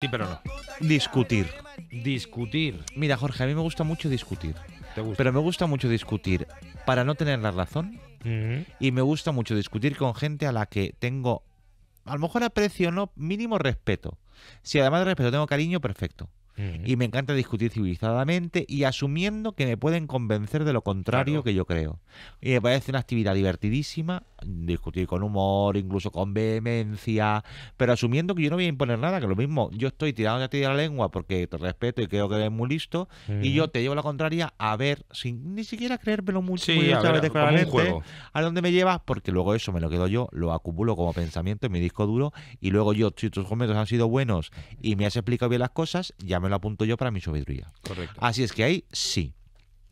Sí, pero no. Discutir. Discutir. Mira, Jorge, a mí me gusta mucho discutir. ¿Te gusta? Pero me gusta mucho discutir para no tener la razón. Y me gusta mucho discutir con gente a la que tengo, a lo mejor aprecio, no, mínimo respeto. Si además de respeto tengo cariño, perfecto. Y me encanta discutir civilizadamente y asumiendo que me pueden convencer de lo contrario que yo creo. Y me parece una actividad divertidísima, discutir con humor, incluso con vehemencia, pero asumiendo que yo no voy a imponer nada, que lo mismo, yo estoy tirando a ti de la lengua porque te respeto y creo que eres muy listo, y yo te llevo la contraria a ver, sin ni siquiera creérmelo mucho, muy a, a dónde me llevas, porque luego eso me lo quedo yo, lo acumulo como pensamiento en mi disco duro, y luego yo, si tus comentarios han sido buenos y me has explicado bien las cosas, ya me lo apunto yo para mi sabiduría. Correcto. Así es que ahí sí.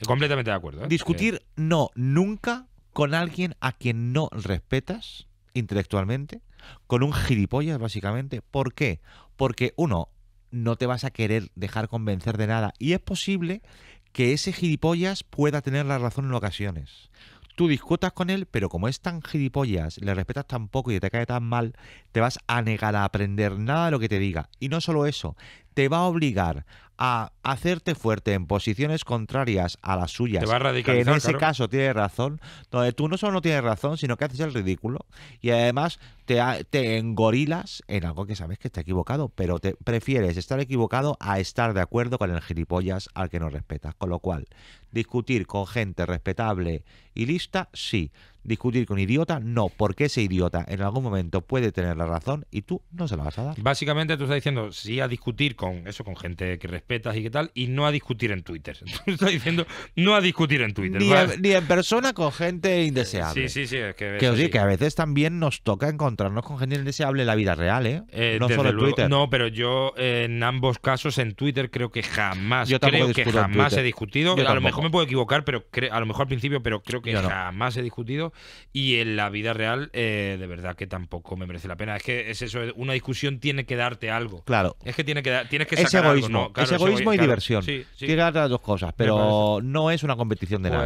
Completamente de acuerdo. ¿eh? Discutir, eh. no, nunca, con alguien a quien no respetas intelectualmente, con un gilipollas básicamente. ¿Por qué? Porque uno, no te vas a querer dejar convencer de nada y es posible que ese gilipollas pueda tener la razón en ocasiones. Tú discutas con él, pero como es tan gilipollas, le respetas tan poco y te cae tan mal, te vas a negar a aprender nada de lo que te diga. Y no solo eso, te va a obligar a hacerte fuerte en posiciones contrarias a las suyas, te va a que en ese caso tiene razón, donde tú no solo no tienes razón, sino que haces el ridículo y además te, te engorilas en algo que sabes que está equivocado, pero te prefieres estar equivocado a estar de acuerdo con el gilipollas al que no respetas. Con lo cual, discutir con gente respetable y lista, sí discutir con idiota, no, porque ese idiota en algún momento puede tener la razón y tú no se la vas a dar. Básicamente tú estás diciendo sí a discutir con eso, con gente que respetas y qué tal, y no a discutir en Twitter. Tú estás diciendo no a discutir en Twitter. Ni, en, persona con gente indeseable. Sí, sí, sí. Es que, que, a veces también nos toca encontrarnos con gente indeseable en la vida real, ¿eh? eh no solo en Twitter. No, pero yo eh, en ambos casos en Twitter creo que jamás, yo creo que jamás he discutido. a lo mejor me puedo equivocar, pero a lo mejor al principio, pero creo que jamás he discutido y en la vida real eh, de verdad que tampoco me merece la pena. Es que es eso, una discusión tiene que darte algo. Claro. Es que tiene que tienes que sacar egoísmo, algo, egoísmo, y diversión. Sí, Tiene que darte las dos cosas, pero no es una competición de nada.